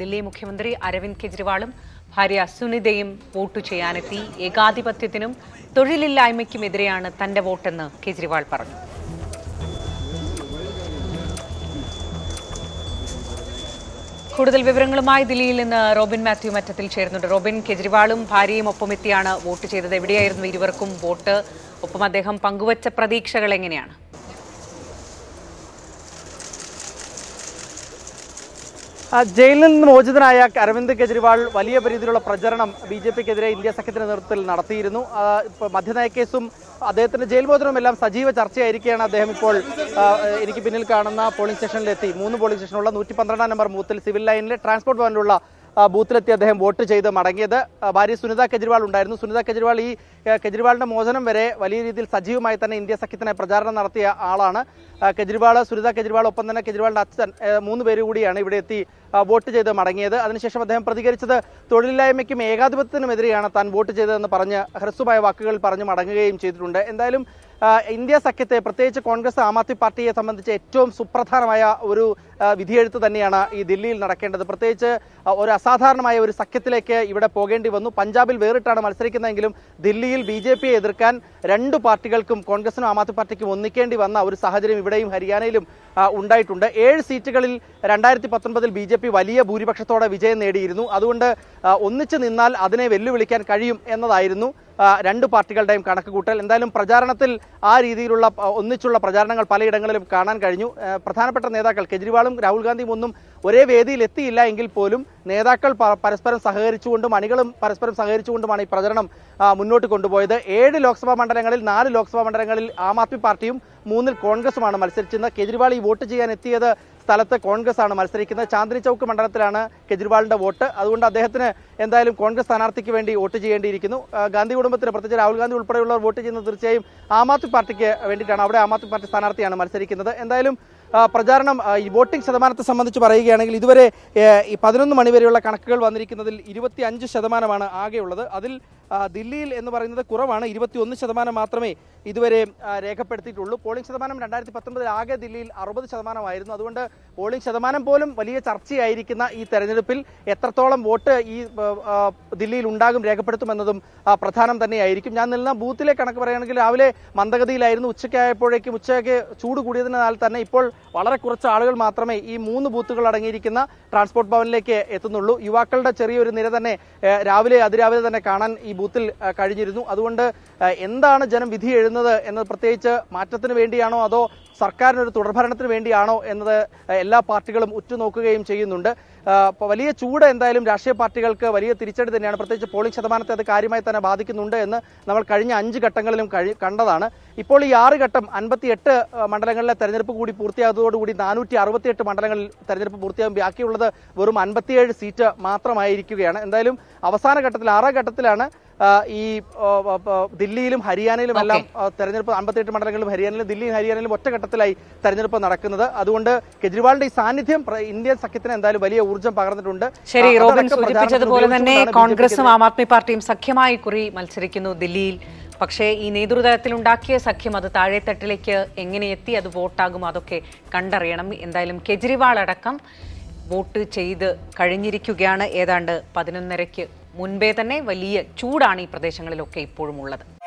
ദില്ലി മുഖ്യമന്ത്രി അരവിന്ദ് കെജ്രിവാളും ഭാര്യ സുനിതയും വോട്ടു ചെയ്യാനെത്തി ഏകാധിപത്യത്തിനും തൊഴിലില്ലായ്മയ്ക്കുമെതിരെയാണ് തന്റെ വോട്ടെന്ന് കെജ്രിവാൾ പറഞ്ഞു കൂടുതൽ വിവരങ്ങളുമായി ദില്ലിയിൽ നിന്ന് റോബിൻ മാത്യു മറ്റത്തിൽ ചേരുന്നുണ്ട് റോബിൻ കെജ്രിവാളും ഭാര്യയും ഒപ്പമെത്തിയാണ് വോട്ട് ചെയ്തത് എവിടെയായിരുന്നു ഇരുവർക്കും വോട്ട് ഒപ്പം അദ്ദേഹം പങ്കുവച്ച പ്രതീക്ഷകൾ എങ്ങനെയാണ് ജയിലിൽ നിന്ന് മോചിതനായ അരവിന്ദ് കെജ്രിവാൾ വലിയ പരിധിയിലുള്ള പ്രചരണം ബി ജെ പിക്കെതിരെ ഇന്ത്യ സഖ്യത്തിന്റെ നേതൃത്വത്തിൽ നടത്തിയിരുന്നു മദ്യനയ മധ്യനയക്കേസും അദ്ദേഹത്തിന്റെ ജയിൽ മോചനവും എല്ലാം സജീവ ചർച്ചയായിരിക്കുകയാണ് അദ്ദേഹം ഇപ്പോൾ എനിക്ക് പിന്നിൽ കാണുന്ന പോളിംഗ് സ്റ്റേഷനിലെത്തി മൂന്ന് പോളിംഗ് സ്റ്റേഷനുള്ള നൂറ്റി പന്ത്രണ്ടാം നമ്പർ ബൂത്തിൽ സിവിൽ ലൈനിലെ ട്രാൻസ്പോർട്ട് ഭവനിലുള്ള ബൂത്തിലെത്തി അദ്ദേഹം വോട്ട് ചെയ്ത് മടങ്ങിയത് ഭാര്യ സുനിത കെജ്രിവാൾ ഉണ്ടായിരുന്നു സുനിത കെജ്രിവാൾ ഈ കെജ്രിവാളിന്റെ മോചനം വരെ വലിയ രീതിയിൽ സജീവമായി തന്നെ ഇന്ത്യ സഖ്യത്തിന് പ്രചാരണം നടത്തിയ ആളാണ് കെജ്രിവാൾ സുനിത കേജ്രിവാൾ ഒപ്പം തന്നെ കെജ്രിവാളിൻ്റെ അച്ഛൻ മൂന്ന് പേര് കൂടിയാണ് ഇവിടെ എത്തി വോട്ട് ചെയ്ത് മടങ്ങിയത് അതിനുശേഷം അദ്ദേഹം പ്രതികരിച്ചത് തൊഴിലില്ലായ്മയ്ക്കും ഏകാധിപത്യത്തിനുമെതിരെയാണ് താൻ വോട്ട് ചെയ്തതെന്ന് പറഞ്ഞ് ഹ്രസ്വമായ വാക്കുകൾ പറഞ്ഞ് മടങ്ങുകയും ചെയ്തിട്ടുണ്ട് എന്തായാലും ഇന്ത്യ സഖ്യത്തെ പ്രത്യേകിച്ച് കോൺഗ്രസ് ആം ആദ്മി പാർട്ടിയെ സംബന്ധിച്ച് ഏറ്റവും സുപ്രധാനമായ ഒരു വിധിയെഴുത്ത് തന്നെയാണ് ഈ ദില്ലിയിൽ നടക്കേണ്ടത് പ്രത്യേകിച്ച് ഒരു അസാധാരണമായ ഒരു സഖ്യത്തിലേക്ക് ഇവിടെ പോകേണ്ടി വന്നു പഞ്ചാബിൽ വേറിട്ടാണ് മത്സരിക്കുന്നതെങ്കിലും ദില്ലിയിൽ ബി ജെ പിയെ എതിർക്കാൻ രണ്ട് പാർട്ടികൾക്കും കോൺഗ്രസിനും ആം ആദ്മി പാർട്ടിക്കും ഒന്നിക്കേണ്ടി വന്ന ഒരു സാഹചര്യം ഇവിടെയും ഹരിയാനയിലും ഉണ്ടായിട്ടുണ്ട് ഏഴ് സീറ്റുകളിൽ രണ്ടായിരത്തി പത്തൊൻപതിൽ ബി ജെ പി വലിയ ഭൂരിപക്ഷത്തോടെ വിജയം നേടിയിരുന്നു അതുകൊണ്ട് ഒന്നിച്ചു നിന്നാൽ അതിനെ വെല്ലുവിളിക്കാൻ കഴിയും എന്നതായിരുന്നു രണ്ട് പാർട്ടികളുടെയും കൂട്ടൽ എന്തായാലും പ്രചാരണത്തിൽ ആ രീതിയിലുള്ള ഒന്നിച്ചുള്ള പ്രചാരണങ്ങൾ പലയിടങ്ങളിലും കാണാൻ കഴിഞ്ഞു പ്രധാനപ്പെട്ട നേതാക്കൾ കെജ്രിവാളും രാഹുൽ ഗാന്ധിയും ഒന്നും ഒരേ വേദിയിൽ എത്തിയില്ല എങ്കിൽ പോലും നേതാക്കൾ പരസ്പരം സഹകരിച്ചുകൊണ്ടും അണികളും പരസ്പരം സഹകരിച്ചുകൊണ്ടുമാണ് ഈ പ്രചരണം മുന്നോട്ട് കൊണ്ടുപോയത് ഏഴ് ലോക്സഭാ മണ്ഡലങ്ങളിൽ നാല് ലോക്സഭാ മണ്ഡലങ്ങളിൽ ആം ആദ്മി പാർട്ടിയും മൂന്നിൽ കോൺഗ്രസുമാണ് മത്സരിച്ചത് കെജ്രിവാൾ ഈ വോട്ട് ചെയ്യാൻ എത്തിയത് സ്ഥലത്ത് കോൺഗ്രസ് ആണ് മത്സരിക്കുന്നത് ചാന്ദിനി ചൌക്ക് മണ്ഡലത്തിലാണ് കെജ്രിവാളിന്റെ വോട്ട് അതുകൊണ്ട് അദ്ദേഹത്തിന് എന്തായാലും കോൺഗ്രസ് സ്ഥാനാർത്ഥിക്ക് വേണ്ടി വോട്ട് ചെയ്യേണ്ടിയിരിക്കുന്നു ഗാന്ധി കുടുംബത്തിന് പ്രത്യേകിച്ച് രാഹുൽ ഗാന്ധി ഉൾപ്പെടെയുള്ളവർ വോട്ട് ചെയ്യുന്നത് തീർച്ചയായും ആം ആദ്മി പാർട്ടിക്ക് വേണ്ടിയിട്ടാണ് അവിടെ ആം ആദ്മി പാർട്ടി സ്ഥാനാർത്ഥിയാണ് മത്സരിക്കുന്നത് എന്തായാലും പ്രചാരണം ഈ വോട്ടിംഗ് ശതമാനത്തെ സംബന്ധിച്ച് പറയുകയാണെങ്കിൽ ഇതുവരെ ഈ പതിനൊന്ന് മണിവരെയുള്ള കണക്കുകൾ വന്നിരിക്കുന്നതിൽ ഇരുപത്തി അഞ്ച് ശതമാനമാണ് ആകെയുള്ളത് അതിൽ ദില്ലിയിൽ എന്ന് പറയുന്നത് കുറവാണ് ഇരുപത്തിയൊന്ന് ശതമാനം മാത്രമേ ഇതുവരെ രേഖപ്പെടുത്തിയിട്ടുള്ളൂ പോളിംഗ് ശതമാനം രണ്ടായിരത്തി പത്തൊമ്പതിൽ ആകെ ദില്ലിയിൽ അറുപത് ശതമാനമായിരുന്നു അതുകൊണ്ട് പോളിംഗ് ശതമാനം പോലും വലിയ ചർച്ചയായിരിക്കുന്ന ഈ തെരഞ്ഞെടുപ്പിൽ എത്രത്തോളം വോട്ട് ഈ ദില്ലിയിൽ ഉണ്ടാകും രേഖപ്പെടുത്തുമെന്നതും പ്രധാനം തന്നെയായിരിക്കും ഞാൻ നിന്ന ബൂത്തിലെ കണക്ക് പറയുകയാണെങ്കിൽ രാവിലെ മന്ദഗതിയിലായിരുന്നു ഉച്ചയ്ക്കായപ്പോഴേക്കും ഉച്ചയ്ക്ക് ചൂട് കൂടിയതിനാൽ തന്നെ ഇപ്പോൾ വളരെ കുറച്ച് ആളുകൾ മാത്രമേ ഈ മൂന്ന് ബൂത്തുകൾ അടങ്ങിയിരിക്കുന്ന ട്രാൻസ്പോർട്ട് ഭവനിലേക്ക് എത്തുന്നുള്ളൂ യുവാക്കളുടെ ചെറിയൊരു നിര തന്നെ രാവിലെ അതിരാവിലെ തന്നെ കാണാൻ ഈ ബൂത്തിൽ കഴിഞ്ഞിരുന്നു അതുകൊണ്ട് എന്താണ് ജനം വിധി എഴുതുന്നത് എന്നത് പ്രത്യേകിച്ച് മാറ്റത്തിന് വേണ്ടിയാണോ അതോ സർക്കാരിനൊരു തുടർഭരണത്തിന് വേണ്ടിയാണോ എന്നത് എല്ലാ പാർട്ടികളും ഉറ്റുനോക്കുകയും ചെയ്യുന്നുണ്ട് വലിയ ചൂട് എന്തായാലും രാഷ്ട്രീയ പാർട്ടികൾക്ക് വലിയ തിരിച്ചടി തന്നെയാണ് പ്രത്യേകിച്ച് പോളിംഗ് ശതമാനത്തെ അത് കാര്യമായി തന്നെ ബാധിക്കുന്നുണ്ട് എന്ന് നമ്മൾ കഴിഞ്ഞ അഞ്ച് ഘട്ടങ്ങളിലും കണ്ടതാണ് ഇപ്പോൾ ഈ ആറ് ഘട്ടം അൻപത്തിയെട്ട് മണ്ഡലങ്ങളിലെ തെരഞ്ഞെടുപ്പ് കൂടി പൂർത്തിയാകുന്നതോടുകൂടി നാനൂറ്റി അറുപത്തിയെട്ട് മണ്ഡലങ്ങളിൽ തെരഞ്ഞെടുപ്പ് പൂർത്തിയാകും ബാക്കിയുള്ളത് വെറും അൻപത്തിയേഴ് സീറ്റ് മാത്രമായിരിക്കുകയാണ് എന്തായാലും അവസാന ഘട്ടത്തിൽ ആറാം ഘട്ടത്തിലാണ് ഈ ദില്ലിയിലും ഹരിയാനയിലും എല്ലാം തെരഞ്ഞെടുപ്പ് അമ്പത്തെട്ട് മണ്ഡലങ്ങളിലും ഹരിയാനയിലും ദില്ലിയും ഹരിയാനയിലും ഒറ്റഘട്ടത്തിലായി തെരഞ്ഞെടുപ്പ് നടക്കുന്നത് അതുകൊണ്ട് കെജ്രിവാളിന്റെ ഈ സാന്നിധ്യം ഇന്ത്യൻ സഖ്യത്തിന് എന്തായാലും വലിയ ഊർജ്ജം പകർന്നിട്ടുണ്ട് ശരി റോബിൻ സൂചിപ്പിച്ചതുപോലെ തന്നെ കോൺഗ്രസും ആം ആദ്മി പാർട്ടിയും സഖ്യമായി കുറി മത്സരിക്കുന്നു ദില്ലിയിൽ പക്ഷേ ഈ ഉണ്ടാക്കിയ സഖ്യം അത് താഴെത്തട്ടിലേക്ക് എങ്ങനെ എത്തി അത് വോട്ടാകും അതൊക്കെ കണ്ടറിയണം എന്തായാലും കെജ്രിവാൾ അടക്കം വോട്ട് ചെയ്ത് കഴിഞ്ഞിരിക്കുകയാണ് ഏതാണ്ട് പതിനൊന്നരയ്ക്ക് മുൻപേ തന്നെ വലിയ ചൂടാണ് ഈ പ്രദേശങ്ങളിലൊക്കെ ഇപ്പോഴും ഉള്ളത്